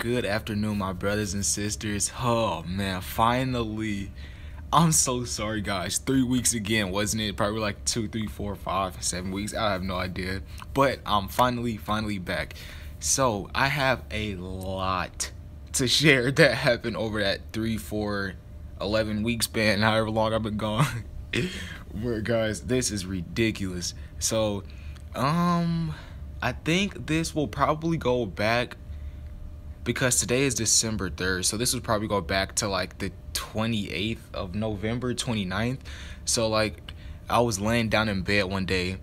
good afternoon, my brothers and sisters. Oh man, finally. I'm so sorry, guys. Three weeks again, wasn't it? Probably like two, three, four, five, seven weeks. I have no idea. But I'm finally, finally back. So I have a lot to share that happened over that three, four, 11 week span, however long I've been gone. but guys, this is ridiculous. So, um, I think this will probably go back because today is December 3rd. So this would probably go back to like the 28th of November, 29th. So like I was laying down in bed one day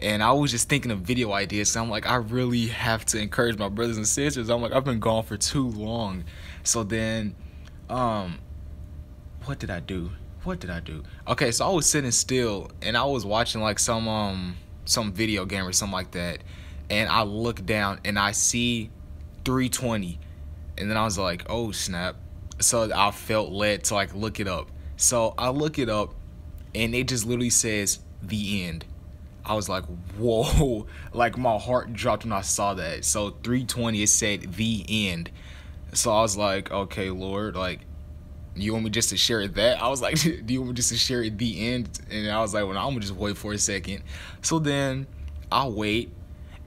and I was just thinking of video ideas. So I'm like, I really have to encourage my brothers and sisters. I'm like, I've been gone for too long. So then, um, what did I do? What did I do? Okay, so I was sitting still and I was watching like some um some video game or something like that. And I look down and I see 320. And then I was like, oh snap. So I felt led to like look it up. So I look it up and it just literally says the end. I was like, whoa, like my heart dropped when I saw that. So 320, it said the end. So I was like, okay, Lord, like, you want me just to share that? I was like, do you want me just to share the end? And I was like, well, I'm gonna just wait for a second. So then I wait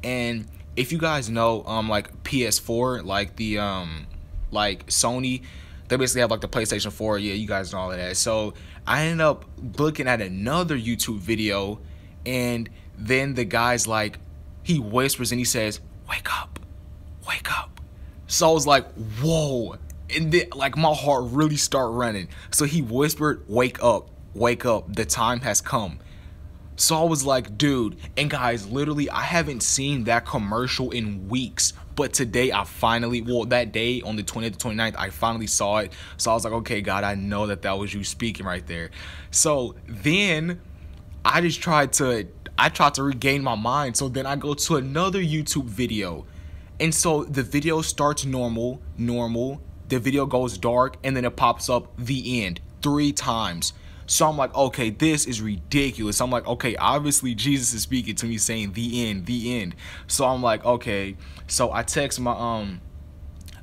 and if you guys know um like PS4, like the um like Sony, they basically have like the PlayStation 4. Yeah, you guys know all of that. So I ended up looking at another YouTube video, and then the guy's like, he whispers and he says, "Wake up, wake up." So I was like, "Whoa." And then, like, my heart really start running. So he whispered, Wake up, wake up, the time has come. Saul was like, dude, and guys, literally, I haven't seen that commercial in weeks. But today, I finally, well, that day on the 20th to 29th, I finally saw it. So I was like, okay, God, I know that that was you speaking right there. So then I just tried to, I tried to regain my mind. So then I go to another YouTube video. And so the video starts normal, normal. The video goes dark, and then it pops up the end three times. So I'm like, okay, this is ridiculous. I'm like, okay, obviously Jesus is speaking to me saying the end, the end. So I'm like, okay. So I text my um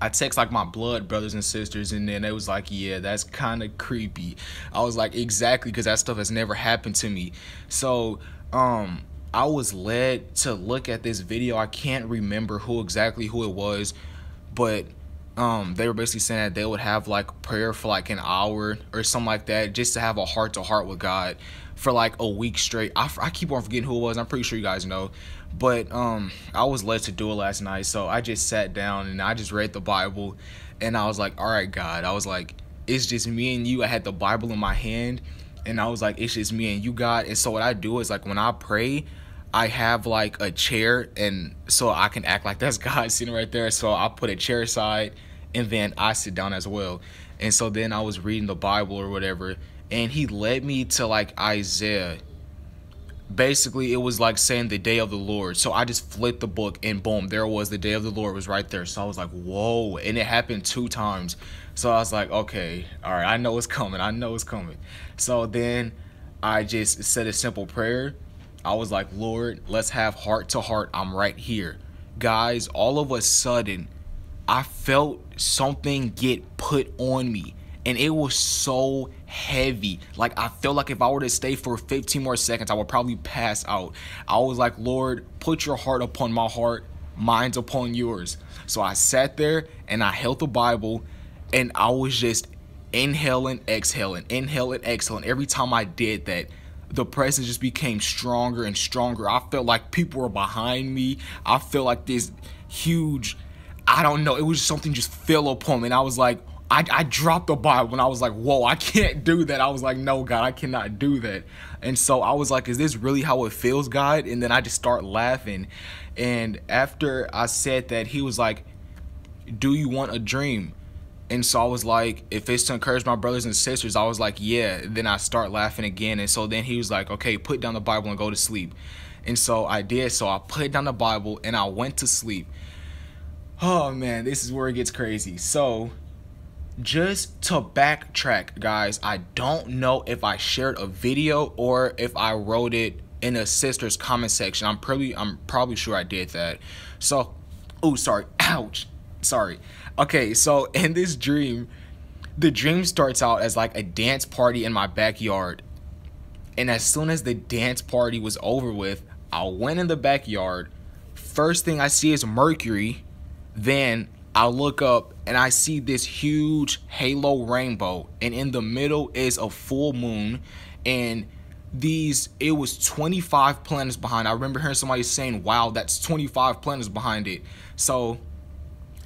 I text like my blood brothers and sisters, and then it was like, "Yeah, that's kind of creepy." I was like, "Exactly," because that stuff has never happened to me. So, um, I was led to look at this video. I can't remember who exactly who it was, but um, they were basically saying that they would have like prayer for like an hour or something like that just to have a heart to heart with God for like a week straight. I, I keep on forgetting who it was. I'm pretty sure you guys know. But um, I was led to do it last night. So I just sat down and I just read the Bible and I was like, all right, God. I was like, it's just me and you. I had the Bible in my hand and I was like, it's just me and you, God. And so what I do is like when I pray, I have like a chair and so I can act like that's God sitting right there. So I put a chair aside and then I sit down as well. And so then I was reading the Bible or whatever and he led me to like Isaiah. Basically, it was like saying the day of the Lord. So I just flipped the book and boom, there was the day of the Lord was right there. So I was like, whoa. And it happened two times. So I was like, okay, all right, I know it's coming. I know it's coming. So then I just said a simple prayer I was like, Lord, let's have heart to heart. I'm right here. Guys, all of a sudden, I felt something get put on me. And it was so heavy. Like, I felt like if I were to stay for 15 more seconds, I would probably pass out. I was like, Lord, put your heart upon my heart, mine's upon yours. So I sat there and I held the Bible and I was just inhaling, exhaling, inhaling, exhaling. Every time I did that, the presence just became stronger and stronger. I felt like people were behind me. I felt like this huge, I don't know, it was something just fell upon me. And I was like, I, I dropped the Bible and I was like, whoa, I can't do that. I was like, no, God, I cannot do that. And so I was like, is this really how it feels, God? And then I just start laughing. And after I said that, he was like, do you want a dream? and so I was like, if it's to encourage my brothers and sisters, I was like, yeah. Then I start laughing again. And so then he was like, okay, put down the Bible and go to sleep. And so I did. So I put down the Bible and I went to sleep. Oh man, this is where it gets crazy. So just to backtrack, guys, I don't know if I shared a video or if I wrote it in a sister's comment section. I'm probably I'm probably sure I did that. So, oh sorry, ouch sorry. Okay, so in this dream, the dream starts out as like a dance party in my backyard. And as soon as the dance party was over with, I went in the backyard. First thing I see is Mercury. Then I look up and I see this huge halo rainbow. And in the middle is a full moon. And these, it was 25 planets behind. I remember hearing somebody saying, wow, that's 25 planets behind it. So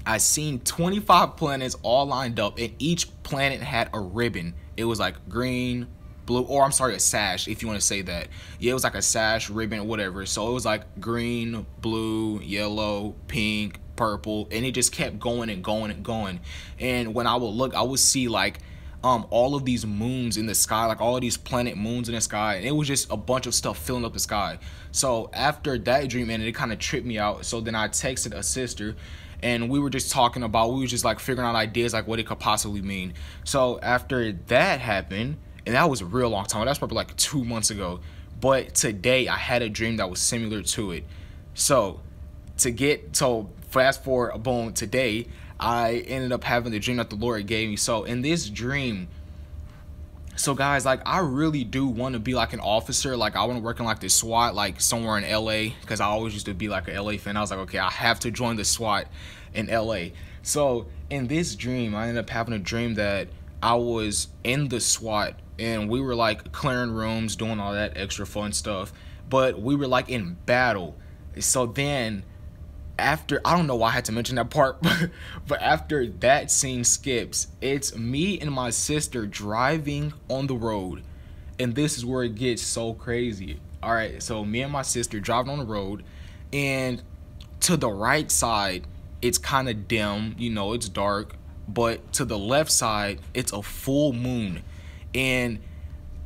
I seen 25 planets all lined up, and each planet had a ribbon. It was like green, blue, or I'm sorry, a sash, if you want to say that. Yeah, it was like a sash, ribbon, whatever. So it was like green, blue, yellow, pink, purple, and it just kept going and going and going. And when I would look, I would see like um all of these moons in the sky like all these planet moons in the sky and it was just a bunch of stuff filling up the sky so after that dream ended it kind of tripped me out so then i texted a sister and we were just talking about we were just like figuring out ideas like what it could possibly mean. So after that happened, and that was a real long time. That's probably like two months ago. But today I had a dream that was similar to it. So to get so fast forward a bone today, I ended up having the dream that the Lord gave me. So in this dream, so guys, like I really do want to be like an officer. Like I want to work in like the SWAT, like somewhere in LA, because I always used to be like an LA fan. I was like, okay, I have to join the SWAT in LA. So in this dream, I ended up having a dream that I was in the SWAT and we were like clearing rooms, doing all that extra fun stuff. But we were like in battle. So then after I don't know why I had to mention that part, but, but after that scene skips, it's me and my sister driving on the road. And this is where it gets so crazy. All right, so me and my sister driving on the road, and to the right side, it's kind of dim, you know, it's dark, but to the left side, it's a full moon. And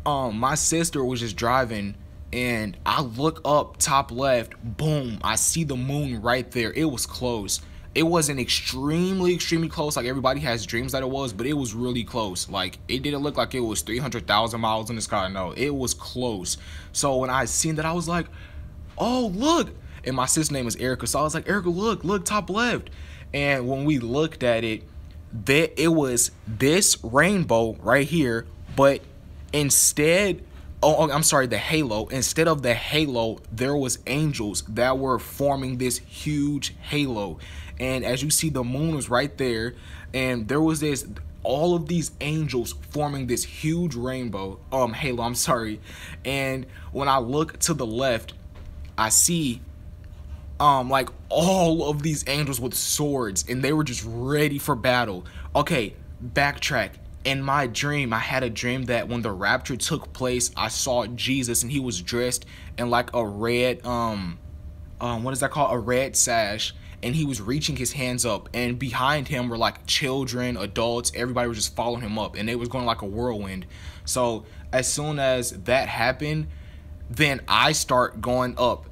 um my sister was just driving and I look up top left, boom, I see the moon right there. It was close. It wasn't extremely, extremely close. Like everybody has dreams that it was, but it was really close. Like it didn't look like it was 300,000 miles in the sky. No, it was close. So when I seen that, I was like, oh, look. And my sister's name is Erica. So I was like, Erica, look, look, top left. And when we looked at it, that it was this rainbow right here, but instead Oh, oh, I'm sorry, the halo. Instead of the halo, there was angels that were forming this huge halo. And as you see, the moon was right there. And there was this, all of these angels forming this huge rainbow, um, halo, I'm sorry. And when I look to the left, I see um, like all of these angels with swords and they were just ready for battle. Okay, backtrack in my dream, I had a dream that when the rapture took place, I saw Jesus and he was dressed in like a red, um, um, what is that called? A red sash. And he was reaching his hands up. And behind him were like children, adults, everybody was just following him up. And it was going like a whirlwind. So as soon as that happened, then I start going up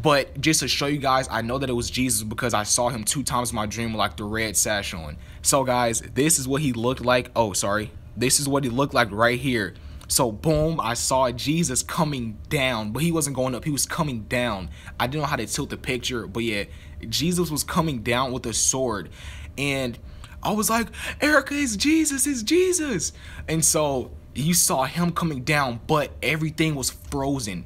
but just to show you guys, I know that it was Jesus because I saw him two times in my dream like the red sash on. So guys, this is what he looked like. Oh, sorry. This is what he looked like right here. So boom, I saw Jesus coming down, but he wasn't going up. He was coming down. I didn't know how to tilt the picture, but yeah, Jesus was coming down with a sword. And I was like, Erica, it's Jesus, it's Jesus. And so you saw him coming down, but everything was frozen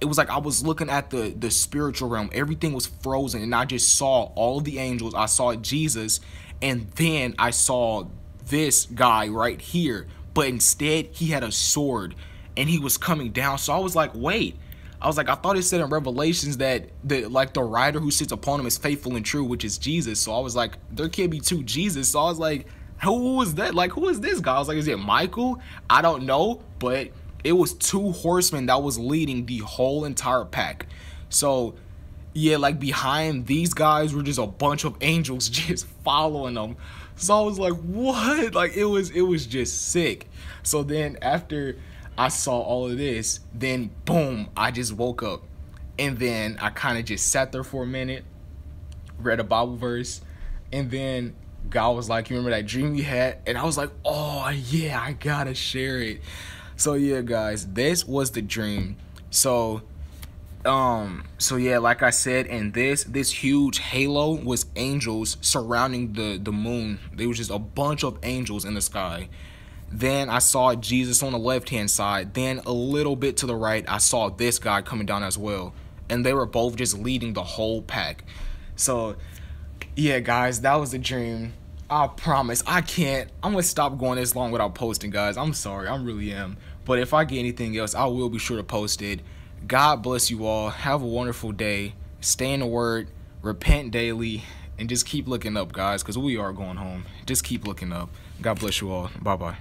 it was like I was looking at the the spiritual realm. Everything was frozen, and I just saw all of the angels. I saw Jesus, and then I saw this guy right here. But instead, he had a sword, and he was coming down. So I was like, wait. I was like, I thought it said in Revelations that the like the rider who sits upon him is faithful and true, which is Jesus. So I was like, there can't be two Jesus. So I was like, who was that? Like, who is this guy? I was like, is it Michael? I don't know, but it was two horsemen that was leading the whole entire pack. So yeah, like behind these guys were just a bunch of angels just following them. So I was like, what? Like it was it was just sick. So then after I saw all of this, then boom, I just woke up. And then I kind of just sat there for a minute, read a Bible verse, and then God was like, You remember that dream you had? And I was like, Oh, yeah, I gotta share it. So yeah, guys, this was the dream. So um so yeah like i said and this this huge halo was angels surrounding the the moon there was just a bunch of angels in the sky then i saw jesus on the left hand side then a little bit to the right i saw this guy coming down as well and they were both just leading the whole pack so yeah guys that was a dream I promise I can't. I'm gonna stop going this long without posting, guys. I'm sorry, I really am. But if I get anything else, I will be sure to post it. God bless you all. Have a wonderful day. Stay in the word, repent daily, and just keep looking up, guys, because we are going home. Just keep looking up. God bless you all. Bye bye.